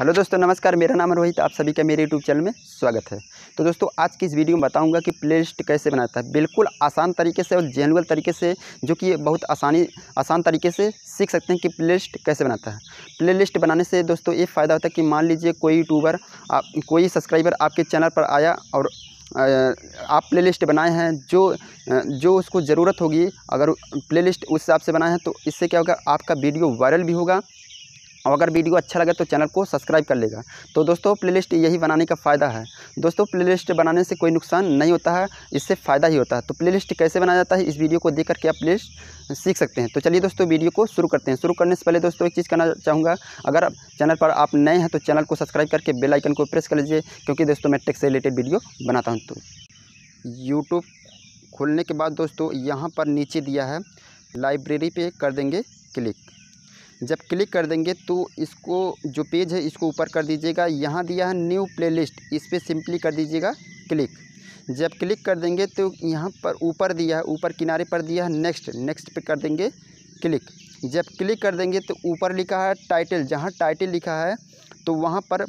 hello दोस्तों नमस्कार मेरा नाम रोहित आप सभी का मेरे यूट्यूब चैनल में स्वागत है तो दोस्तों आज की इस वीडियो में बताऊंगा कि प्ले लिस्ट कैसे बनाता है बिल्कुल आसान तरीके से और जेनुअल तरीके से जो कि बहुत आसानी आसान तरीके से सीख सकते हैं कि प्ले लिस्ट कैसे बनाता है प्ले लिस्ट बनाने से दोस्तों ये फ़ायदा होता है कि मान लीजिए कोई यूट्यूबर आप कोई सब्सक्राइबर आपके चैनल पर आया और आप प्लेलिस्ट बनाए हैं जो जो उसको ज़रूरत होगी अगर प्लेलिस्ट उस हिसाब से बनाए हैं तो इससे क्या होगा आपका वीडियो वायरल भी होगा और अगर वीडियो अच्छा लगे तो चैनल को सब्सक्राइब कर लेगा तो दोस्तों प्लेलिस्ट यही बनाने का फ़ायदा है दोस्तों प्लेलिस्ट बनाने से कोई नुकसान नहीं होता है इससे फ़ायदा ही होता है तो प्लेलिस्ट कैसे बनाया जाता है इस वीडियो को देख करके आप प्ले सीख सकते हैं तो चलिए दोस्तों वीडियो को शुरू करते हैं शुरू करने से पहले दोस्तों एक चीज़ करना चाहूँगा अगर चैनल पर आप नए हैं तो चैनल को सब्सक्राइब करके बेलाइकन को प्रेस कर लीजिए क्योंकि दोस्तों मैं टेक्स से रिलेटेड वीडियो बनाता हूँ तो यूट्यूब खोलने के बाद दोस्तों यहाँ पर नीचे दिया है लाइब्रेरी पर कर देंगे क्लिक जब क्लिक कर देंगे तो इसको जो पेज है इसको ऊपर कर दीजिएगा यहाँ दिया है न्यू प्लेलिस्ट इस पर सिंपली कर दीजिएगा क्लिक जब क्लिक कर देंगे तो यहाँ पर ऊपर दिया है ऊपर किनारे पर दिया है नेक्स्ट नेक्स्ट पे कर देंगे क्लिक जब क्लिक कर देंगे तो ऊपर लिखा है टाइटल जहाँ टाइटल लिखा है तो वहाँ पर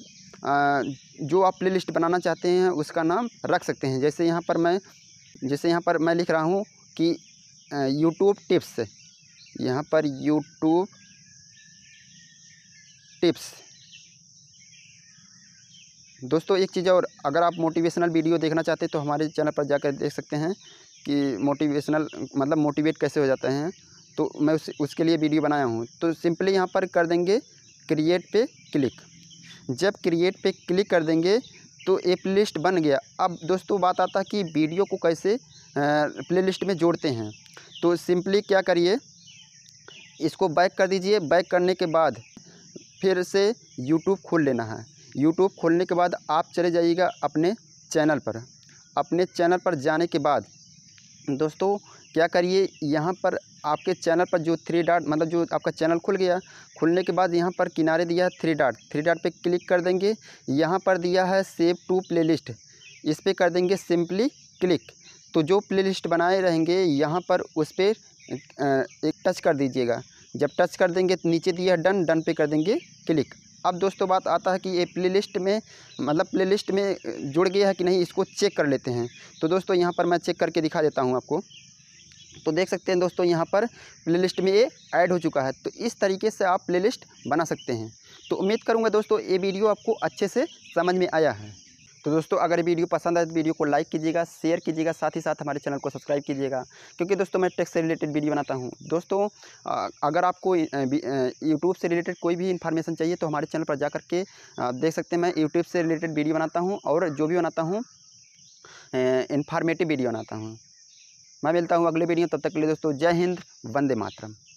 जो आप लिस्ट बनाना चाहते हैं उसका नाम रख सकते हैं जैसे यहाँ पर मैं जैसे यहाँ पर मैं लिख रहा हूँ कि यूट्यूब टिप्स यहाँ पर यूट्यूब टिप्स दोस्तों एक चीज़ और अगर आप मोटिवेशनल वीडियो देखना चाहते हैं तो हमारे चैनल पर जाकर देख सकते हैं कि मोटिवेशनल मतलब मोटिवेट कैसे हो जाते हैं तो मैं उस उसके लिए वीडियो बनाया हूँ तो सिंपली यहाँ पर कर देंगे क्रिएट पे क्लिक जब क्रिएट पे क्लिक कर देंगे तो ए प्ले बन गया अब दोस्तों बात आता कि वीडियो को कैसे प्ले में जोड़ते हैं तो सिंपली क्या करिए इसको बैक कर दीजिए बैक करने के बाद फिर से यूट्यूब खोल लेना है यूट्यूब खोलने के बाद आप चले जाइएगा अपने चैनल पर अपने चैनल पर जाने के बाद दोस्तों क्या करिए यहाँ पर आपके चैनल पर जो थ्री डॉट मतलब जो आपका चैनल खुल गया खुलने के बाद यहाँ पर किनारे दिया है थ्री डॉट थ्री डॉट पे क्लिक कर देंगे यहाँ पर दिया है सेव टू प्लेलिस्ट इस पर कर देंगे सिंपली क्लिक तो जो प्लेलिस्ट बनाए रहेंगे यहाँ पर उस पर एक टच कर दीजिएगा जब टच कर देंगे तो नीचे दिया डन डन पे कर देंगे क्लिक अब दोस्तों बात आता है कि ये प्लेलिस्ट में मतलब प्लेलिस्ट में जुड़ गया है कि नहीं इसको चेक कर लेते हैं तो दोस्तों यहाँ पर मैं चेक करके दिखा देता हूँ आपको तो देख सकते हैं दोस्तों यहाँ पर प्लेलिस्ट में ये ऐड हो चुका है तो इस तरीके से आप प्लेलिस्ट बना सकते हैं तो उम्मीद करूँगा दोस्तों ये वीडियो आपको अच्छे से समझ में आया है तो दोस्तों अगर वीडियो पसंद आए तो वीडियो को लाइक कीजिएगा शेयर कीजिएगा साथ ही साथ हमारे चैनल को सब्सक्राइब कीजिएगा क्योंकि दोस्तों मैं टेक्स से रिलेटेड वीडियो बनाता हूँ दोस्तों अगर आपको यूट्यूब से रिलेटेड कोई भी इन्फॉर्मेशन चाहिए तो हमारे चैनल पर जा आप देख सकते हैं मैं यूट्यूब से रिलेटेड वीडियो बनाता हूँ और जो भी बनाता हूँ इन्फॉर्मेटिव वीडियो बनाता हूँ मैं मिलता हूँ अगले वीडियो तब तक के लिए दोस्तों जय हिंद वंदे मातरम